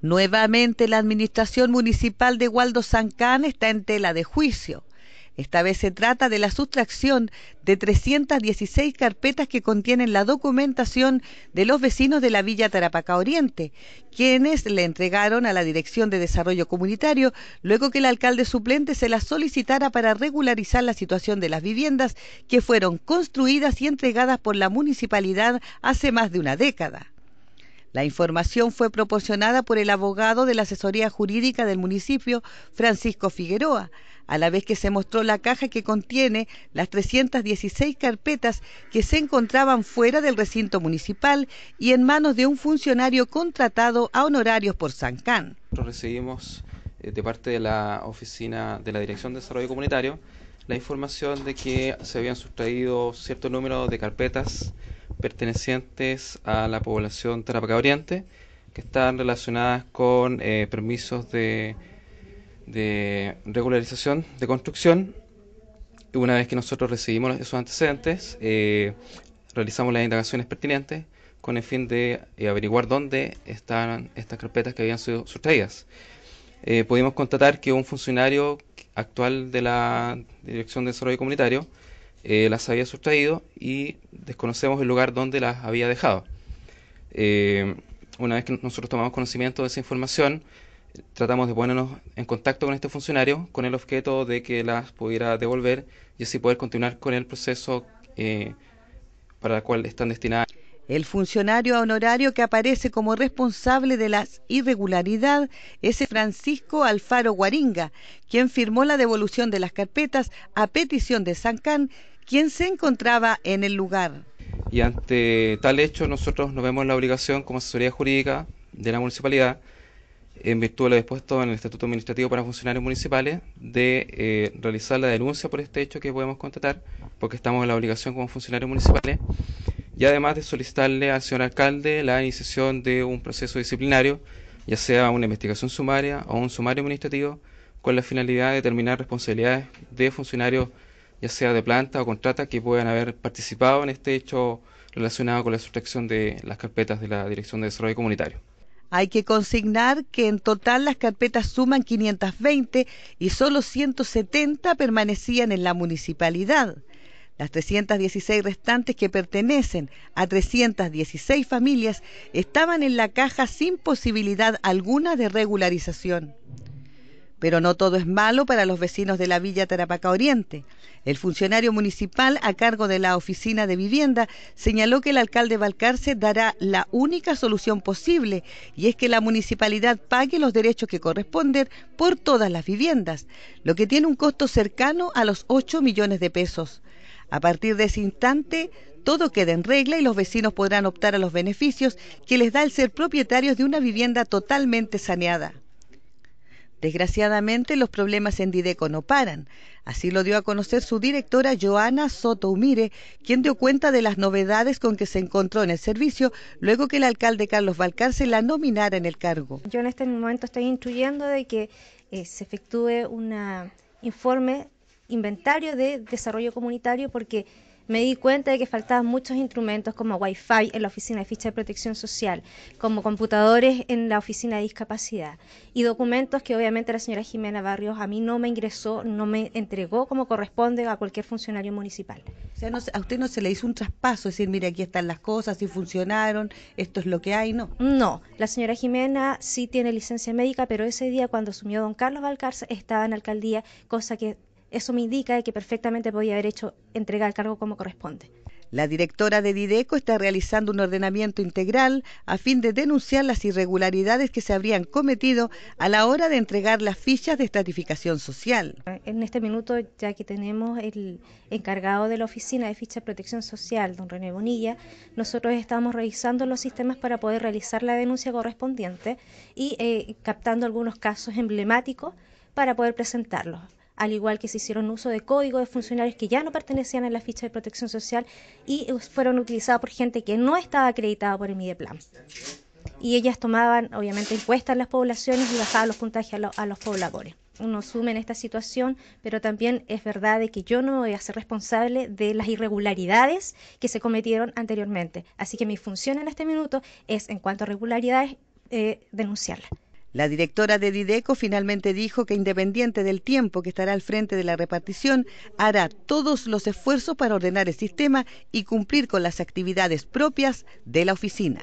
Nuevamente la administración municipal de Waldo Sancán está en tela de juicio. Esta vez se trata de la sustracción de 316 carpetas que contienen la documentación de los vecinos de la Villa Tarapacá Oriente, quienes le entregaron a la Dirección de Desarrollo Comunitario luego que el alcalde suplente se la solicitara para regularizar la situación de las viviendas que fueron construidas y entregadas por la municipalidad hace más de una década. La información fue proporcionada por el abogado de la asesoría jurídica del municipio, Francisco Figueroa, a la vez que se mostró la caja que contiene las 316 carpetas que se encontraban fuera del recinto municipal y en manos de un funcionario contratado a honorarios por Sancán. Recibimos eh, de parte de la oficina de la Dirección de Desarrollo Comunitario la información de que se habían sustraído cierto número de carpetas pertenecientes a la población Tarapacá Oriente, que están relacionadas con eh, permisos de, regularización de construcción. Una vez que nosotros recibimos esos antecedentes, eh, realizamos las indagaciones pertinentes con el fin de eh, averiguar dónde estaban estas carpetas que habían sido sustraídas. pudimos constatar que un funcionario actual de la Dirección de Desarrollo Comunitario eh, las había sustraído y desconocemos el lugar donde las había dejado. Eh, una vez que nosotros tomamos conocimiento de esa información, tratamos de ponernos en contacto con este funcionario con el objeto de que las pudiera devolver y así poder continuar con el proceso eh, para el cual están destinadas. El funcionario honorario que aparece como responsable de la irregularidad es Francisco Alfaro Guaringa, quien firmó la devolución de las carpetas a petición de Sancán, quien se encontraba en el lugar. Y ante tal hecho, nosotros nos vemos en la obligación como asesoría jurídica de la municipalidad, en virtud de lo dispuesto en el Estatuto Administrativo para Funcionarios Municipales, de eh, realizar la denuncia por este hecho que podemos contratar, porque estamos en la obligación como funcionarios municipales y además de solicitarle al señor alcalde la iniciación de un proceso disciplinario, ya sea una investigación sumaria o un sumario administrativo, con la finalidad de determinar responsabilidades de funcionarios, ya sea de planta o contrata, que puedan haber participado en este hecho relacionado con la sustracción de las carpetas de la Dirección de Desarrollo Comunitario. Hay que consignar que en total las carpetas suman 520 y solo 170 permanecían en la municipalidad. Las 316 restantes que pertenecen a 316 familias estaban en la caja sin posibilidad alguna de regularización. Pero no todo es malo para los vecinos de la Villa Tarapacá Oriente. El funcionario municipal a cargo de la oficina de vivienda señaló que el alcalde Valcarce dará la única solución posible y es que la municipalidad pague los derechos que corresponden por todas las viviendas, lo que tiene un costo cercano a los 8 millones de pesos. A partir de ese instante, todo queda en regla y los vecinos podrán optar a los beneficios que les da el ser propietarios de una vivienda totalmente saneada. Desgraciadamente, los problemas en Dideco no paran. Así lo dio a conocer su directora Joana Soto Umire, quien dio cuenta de las novedades con que se encontró en el servicio luego que el alcalde Carlos Valcarce la nominara en el cargo. Yo en este momento estoy instruyendo de que eh, se efectúe un informe inventario de desarrollo comunitario porque me di cuenta de que faltaban muchos instrumentos como wifi en la oficina de ficha de protección social, como computadores en la oficina de discapacidad y documentos que obviamente la señora Jimena Barrios a mí no me ingresó, no me entregó como corresponde a cualquier funcionario municipal. O sea, a usted no se le hizo un traspaso, decir, mire, aquí están las cosas, si funcionaron, esto es lo que hay, ¿no? No, la señora Jimena sí tiene licencia médica, pero ese día cuando asumió don Carlos Valcarce estaba en la alcaldía, cosa que eso me indica que perfectamente podía haber hecho entrega al cargo como corresponde. La directora de Dideco está realizando un ordenamiento integral a fin de denunciar las irregularidades que se habrían cometido a la hora de entregar las fichas de estratificación social. En este minuto, ya que tenemos el encargado de la oficina de ficha de protección social, don René Bonilla, nosotros estamos revisando los sistemas para poder realizar la denuncia correspondiente y eh, captando algunos casos emblemáticos para poder presentarlos al igual que se hicieron uso de códigos de funcionarios que ya no pertenecían a la ficha de protección social y fueron utilizados por gente que no estaba acreditada por el Mideplan. Y ellas tomaban, obviamente, encuestas a las poblaciones y bajaban los puntajes a, los pobladores uno suma en esta situación, pero también es verdad de que yo no voy a ser responsable de las irregularidades que se cometieron anteriormente. Así que mi función en este minuto es, en cuanto a regularidades, eh, denunciarlas. La directora de Dideco finalmente dijo que independiente del tiempo que estará al frente de la repartición, hará todos los esfuerzos para ordenar el sistema y cumplir con las actividades propias de la oficina.